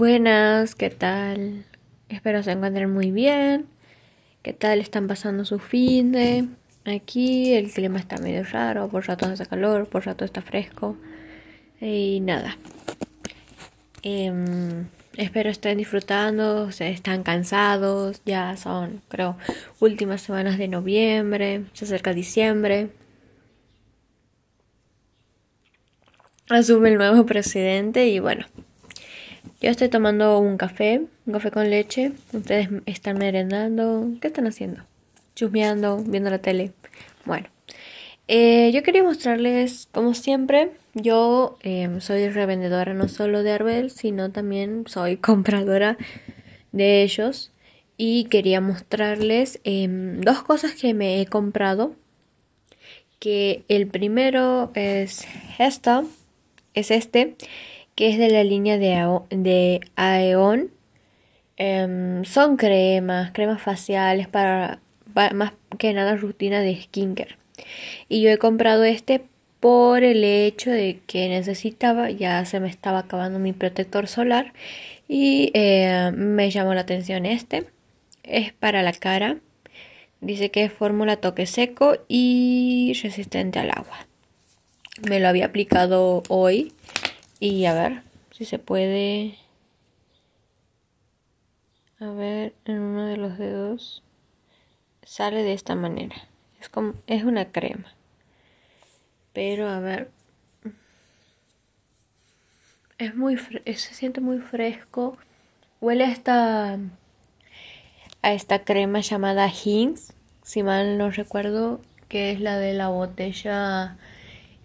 Buenas, ¿qué tal? Espero se encuentren muy bien. ¿Qué tal están pasando su fin de? Aquí el clima está medio raro, por rato hace calor, por rato está fresco. Y nada. Em, espero estén disfrutando, están cansados, ya son, creo, últimas semanas de noviembre, se acerca diciembre. Asume el nuevo presidente y bueno, yo estoy tomando un café, un café con leche. Ustedes están merendando. ¿Qué están haciendo? Chusmeando, viendo la tele. Bueno, eh, yo quería mostrarles, como siempre, yo em, soy revendedora no solo de Arbel, sino también soy compradora de ellos. Y quería mostrarles em, dos cosas que me he comprado. Que el primero es esta, es este que es de la línea de, Aeon. E em, son cremas, cremas faciales para, más que nada rutina de skincare. Y yo he comprado este por el hecho de que necesitaba, ya se me estaba acabando mi protector solar y em, me llamó la atención este. Es para la cara. Dice que es fórmula toque seco y resistente al agua. Me lo había aplicado hoy y a ver si se puede... A ver, en uno de los dedos sale de esta manera. Es como es una crema. Pero a ver. Es muy se siente muy fresco. Huele a esta a esta crema llamada Hinks, si mal no recuerdo, que es la de la botella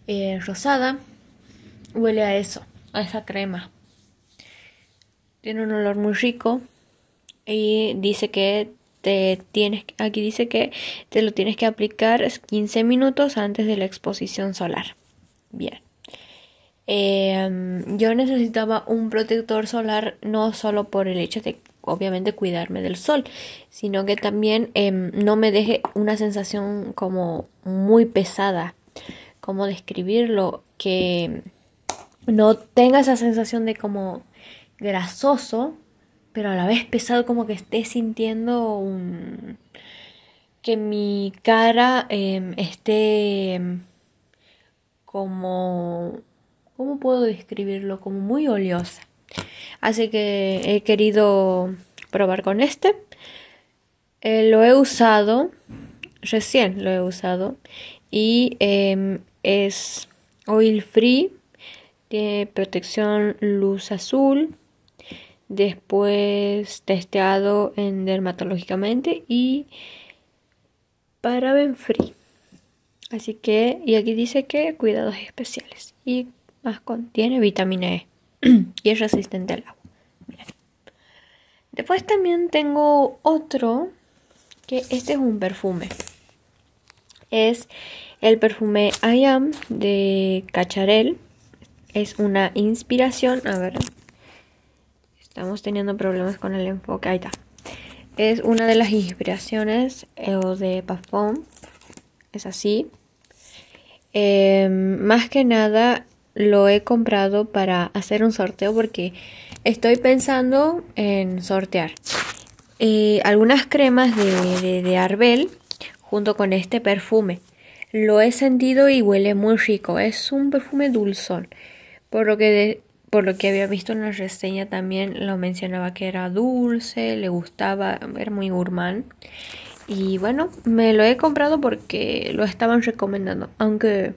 eh, rosada. Huele a eso, a esa crema. Tiene un olor muy rico y dice que te tienes, aquí dice que te lo tienes que aplicar 15 minutos antes de la exposición solar. Bien. Em, yo necesitaba un protector solar no solo por el hecho de obviamente cuidarme del sol, sino que también em, no me deje una sensación como muy pesada, Cómo describirlo, que no tenga esa sensación de como grasoso, pero a la vez pesado, como que esté sintiendo que mi cara em, esté em, como... ¿Cómo puedo describirlo? Como muy oleosa. Así que he querido probar con este. Eh, lo he usado, recién lo he usado, y em, es oil free de protección luz azul, después testeado en dermatológicamente y paraben free. Así que, y aquí dice que cuidados especiales y más contiene vitamina E y es resistente al agua. Después también tengo otro que este es un perfume. Es el perfume I Am de Cacharel es una inspiración. A ver, estamos teniendo problemas con el enfoque. Ahí está. Es una de las inspiraciones eh, de Pafón. Es así. Em, más que nada lo he comprado para hacer un sorteo porque estoy pensando en sortear algunas cremas de, de Arbel junto con este perfume. Lo he sentido y huele muy rico. Es un perfume dulzón. Por lo que, por lo que había visto en la reseña también lo mencionaba que era dulce, le gustaba, era muy gourmand. Y bueno, me lo he comprado porque lo estaban recomendando, aunque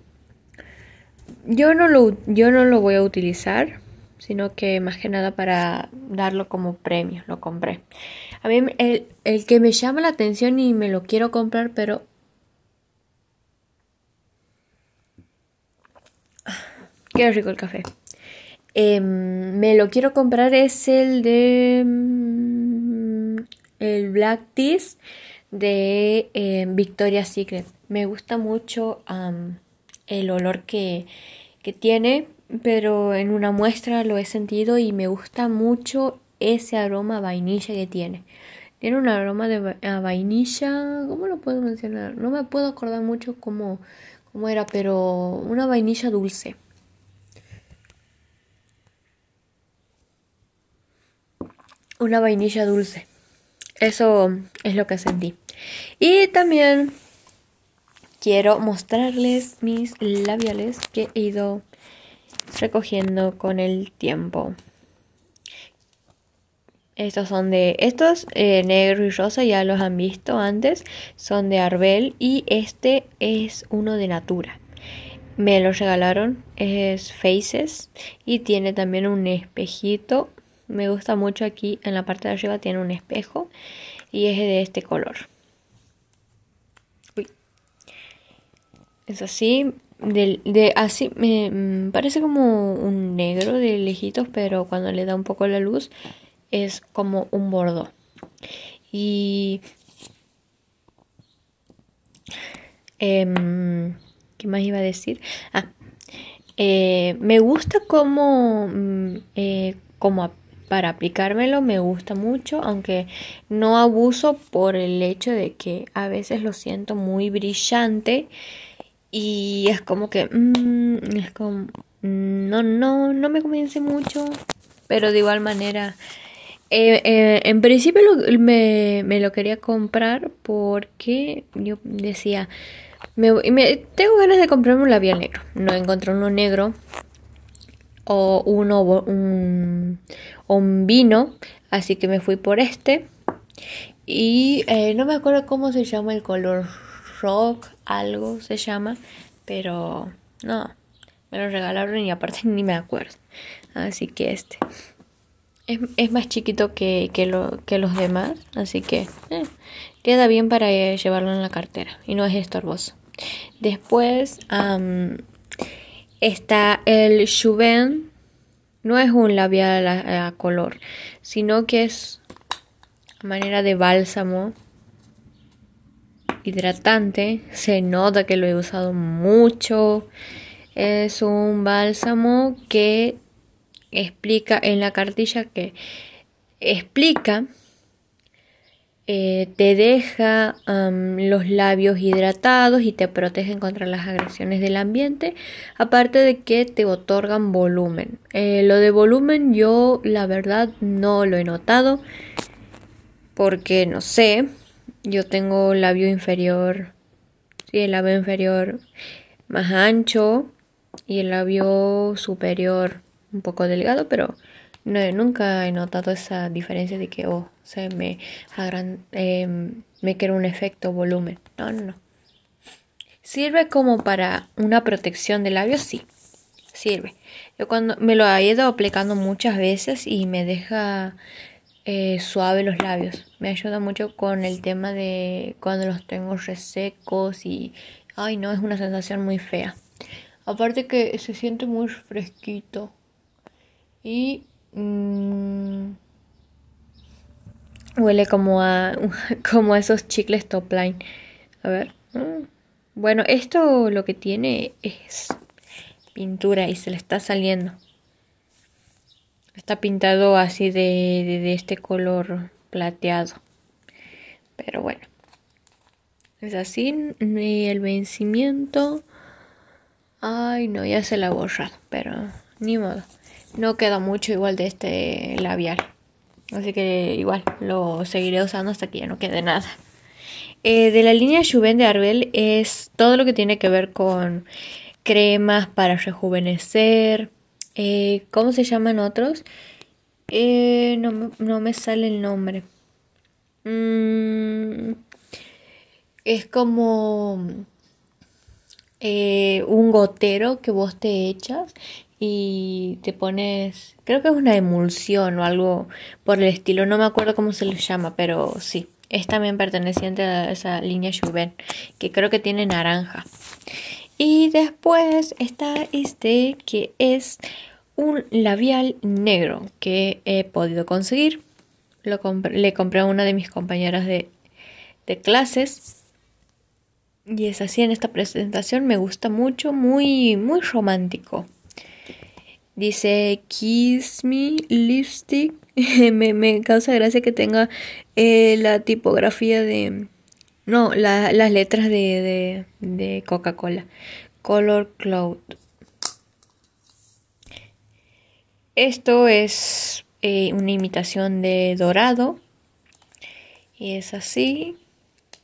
yo no lo, yo no lo voy a utilizar sino que más que nada para darlo como premio, lo compré. A mí el, el, que me llama la atención y me lo quiero comprar, pero Qué rico el café. Em, me lo quiero comprar, es el de. Mm, el Black Teas de eh, Victoria's Secret. Me gusta mucho el olor que, que tiene, pero en una muestra lo he sentido y me gusta mucho ese aroma a vainilla que tiene. Tiene un aroma de vainilla, ¿cómo lo puedo mencionar? No me puedo acordar mucho cómo, cómo era, pero una vainilla dulce. una vainilla dulce. Eso es lo que sentí. Y también quiero mostrarles mis labiales que he ido recogiendo con el tiempo. Estos son de estos, eh, negro y rosa, ya los han visto antes. Son de Arbel y este es uno de Natura. Me lo regalaron, es Faces y tiene también un espejito me gusta mucho aquí en la parte de arriba tiene un espejo y es de este color. Uy. Es así, de, así me mm, parece como un negro de lejitos, pero cuando le da un poco la luz es como un bordo. Y em, ¿Qué más iba a decir? Ah, eh, me gusta como mm, eh, para aplicármelo me gusta mucho, aunque no abuso por el hecho de que a veces lo siento muy brillante y es como que mm, es como mm, no no no me convence mucho, pero de igual manera eh, eh, en principio me, lo quería comprar porque yo decía, tengo ganas de comprarme un labial negro. No encontré uno negro o un, un vino, así que me fui por este. Y eh, no me acuerdo cómo se llama el color rock, algo se llama, pero no, me lo regalaron y aparte ni me acuerdo. Así que este es, más chiquito que, lo, que, los demás, así que eh, queda bien para eh, llevarlo en la cartera y no es estorboso. Después, Está el Shuben. No es un labial a, a color, sino que es manera de bálsamo hidratante. Se nota que lo he usado mucho. Es un bálsamo que explica en la cartilla que explica eh, te deja los labios hidratados y te protegen contra las agresiones del ambiente, aparte de que te otorgan volumen. Eh, lo de volumen yo la verdad no lo he notado porque no sé, yo tengo labio inferior, y el labio inferior más ancho y el labio superior un poco delgado, pero no, nunca he notado esa diferencia de que, oh, se me, em, me quiero un efecto volumen. No, no, no. ¿Sirve como para una protección de labios? Sí, sirve. Yo cuando me lo he ido aplicando muchas veces y me deja eh, suave los labios. Me ayuda mucho con el tema de cuando los tengo resecos y, ay no, es una sensación muy fea. Aparte que se siente muy fresquito. Y Mm, huele como a, como a esos chicles top line. A ver. Mm. bueno, esto lo que tiene es pintura y se le está saliendo. Está pintado así de, de, de este color plateado. Pero bueno. Es así. El vencimiento. Ay, no, ya se la ha borrado. Pero ni modo. No queda mucho igual de este labial. Así que igual lo seguiré usando hasta que ya no quede nada. Eh, de la línea Juven de Arbel es todo lo que tiene que ver con cremas para rejuvenecer. Eh, ¿Cómo se llaman otros? Eh, no, me sale el nombre. Mm, es como un gotero que vos te echas y te pones, creo que es una emulsión o algo por el estilo, no me acuerdo cómo se les llama, pero sí, es también perteneciente a esa línea Juven, que creo que tiene naranja. Y después está este que es un labial negro que he podido conseguir. le compré a una de mis compañeras de, de clases y es así en esta presentación, me gusta mucho, muy, muy romántico. Dice Kiss Me Lipstick. me, causa gracia que tenga eh, la tipografía de... No, las letras de, Coca-Cola. Color Cloud. Esto es eh, una imitación de dorado. Y es así.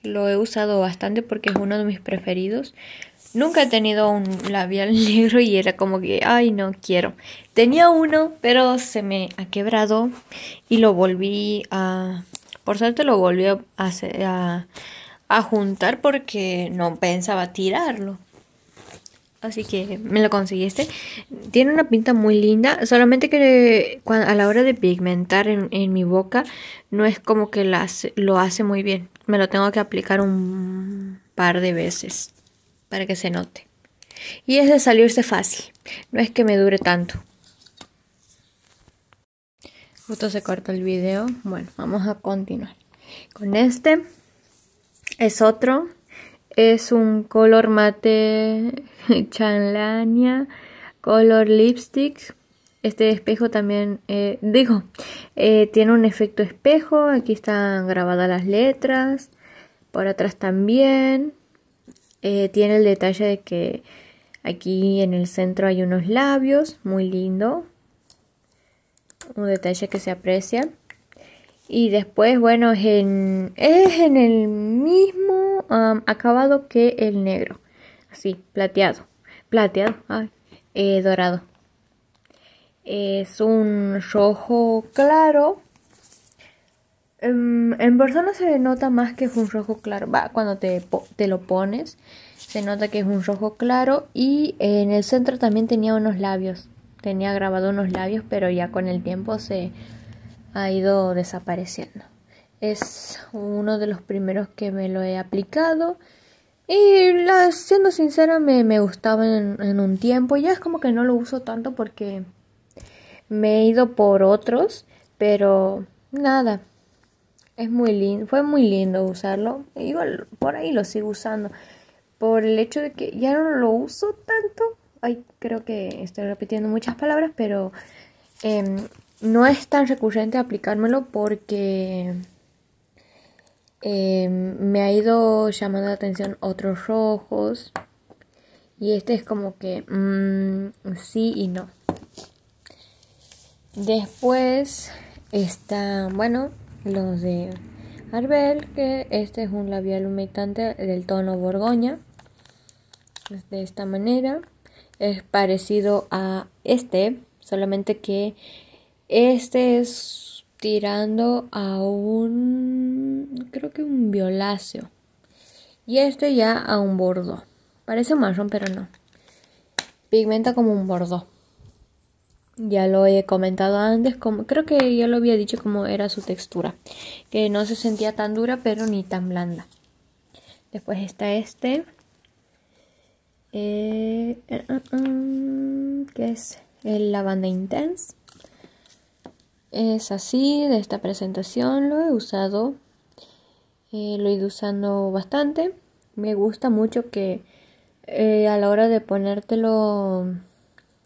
Lo he usado bastante porque es uno de mis preferidos. Nunca he tenido un labial negro y era como que, ay, no quiero. Tenía uno, pero se me ha quebrado y lo volví a... Por suerte lo volví a, a, juntar porque no pensaba tirarlo. Así que me lo conseguí este. Tiene una pinta muy linda. Solamente que a la hora de pigmentar en, mi boca no es como que lo hace muy bien. Me lo tengo que aplicar un par de veces para que se note. Y es de salirse fácil, no es que me dure tanto. Justo se corta el video. Bueno, vamos a continuar. Con este es otro. Es un color mate chanlania, color lipsticks Este espejo también, eh, digo, eh, tiene un efecto espejo. Aquí están grabadas las letras. Por atrás también. Eh, tiene el detalle de que aquí en el centro hay unos labios, muy lindo. Un detalle que se aprecia. Y después, bueno, es en, el mismo acabado que el negro. Así, plateado. Plateado, eh, dorado. Es un rojo claro Em, en persona se nota más que es un rojo claro. Va, cuando te, lo pones, se nota que es un rojo claro. Y en el centro también tenía unos labios. Tenía grabado unos labios, pero ya con el tiempo se ha ido desapareciendo. Es uno de los primeros que me lo he aplicado. Y siendo sincera, me, gustaba en un tiempo. Ya es como que no lo uso tanto porque me he ido por otros. Pero nada. Es muy lindo, fue muy lindo usarlo. Igual por ahí lo sigo usando. Por el hecho de que ya no lo uso tanto. Ay, creo que estoy repitiendo muchas palabras, pero em, no es tan recurrente aplicármelo porque em, me ha ido llamando la atención otros rojos. Y este es como que mm, sí y no. Después está, bueno, los de Arbel, que este es un labial humectante del tono Borgoña. de esta manera. Es parecido a este, solamente que este es tirando a un, creo que un violáceo. Y este ya a un bordo. Parece un marrón, pero no. Pigmenta como un bordo ya lo he comentado antes, como creo que ya lo había dicho como era su textura, que no se sentía tan dura pero ni tan blanda. Después está este, eh, eh, eh, mm, que es el lavanda intense. Es así de esta presentación, lo he usado, lo he ido usando bastante. Me gusta mucho que a la hora de ponértelo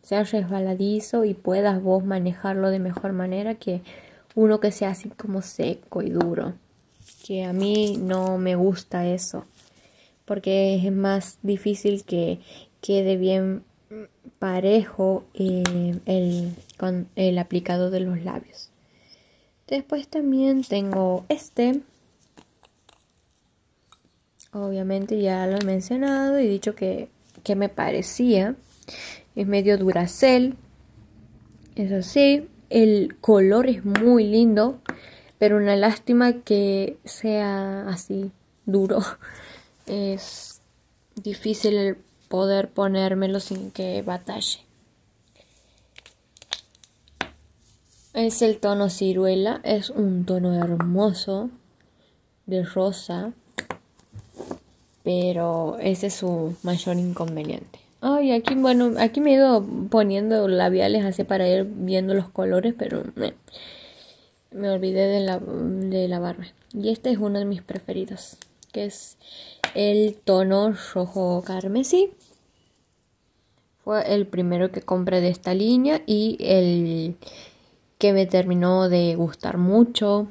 sea resbaladizo y puedas vos manejarlo de mejor manera que uno que sea así como seco y duro. Que a mí no me gusta eso. Porque es más difícil que quede bien parejo eh, el, con el aplicado de los labios. Después también tengo este. Obviamente ya lo he mencionado y dicho que, que me parecía es medio duracel, es así, el color es muy lindo, pero una lástima que sea así duro. Es difícil poder ponérmelo sin que batalle. Es el tono ciruela, es un tono hermoso de rosa, pero ese es su mayor inconveniente. Ay, aquí, bueno, aquí me he ido poniendo labiales así para ir viendo los colores, pero me, olvidé de, la, de lavarme. Y este es uno de mis preferidos, que es el tono rojo carmesí. Fue el primero que compré de esta línea y el que me terminó de gustar mucho.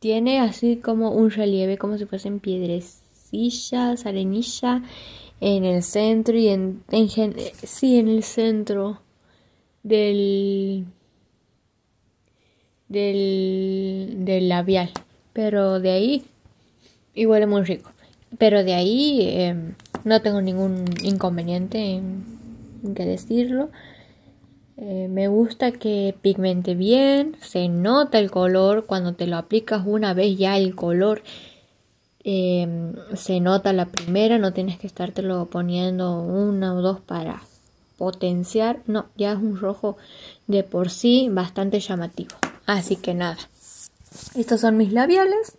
Tiene así como un relieve, como si fuesen piedrecillas, arenilla en el centro y en, en eh, sí en el centro del del labial pero de ahí igual muy rico pero de ahí em, no tengo ningún inconveniente en, que decirlo eh, me gusta que pigmente bien se nota el color cuando te lo aplicas una vez ya el color Em, se nota la primera, no tienes que estártelo poniendo una o dos para potenciar, no, ya es un rojo de por sí bastante llamativo. Así que nada, estos son mis labiales.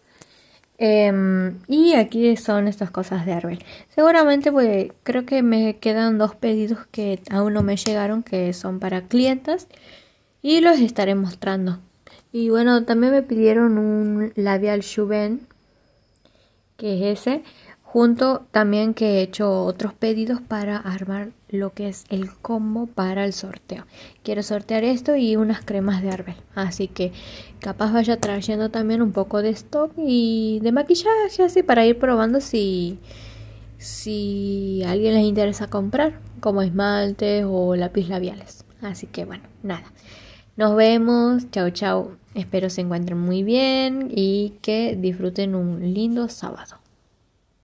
Em, y aquí son estas cosas de Arbel. Seguramente pues, creo que me quedan dos pedidos que aún no me llegaron, que son para clientas. Y los estaré mostrando. Y bueno, también me pidieron un labial Juven que es ese, junto también que he hecho otros pedidos para armar lo que es el combo para el sorteo. Quiero sortear esto y unas cremas de Arbel, así que capaz vaya trayendo también un poco de stock y de maquillaje así para ir probando si si alguien les interesa comprar, como esmaltes o lápiz labiales. Así que bueno, nada. Nos vemos. Chao, chao. Espero se encuentren muy bien y que disfruten un lindo sábado.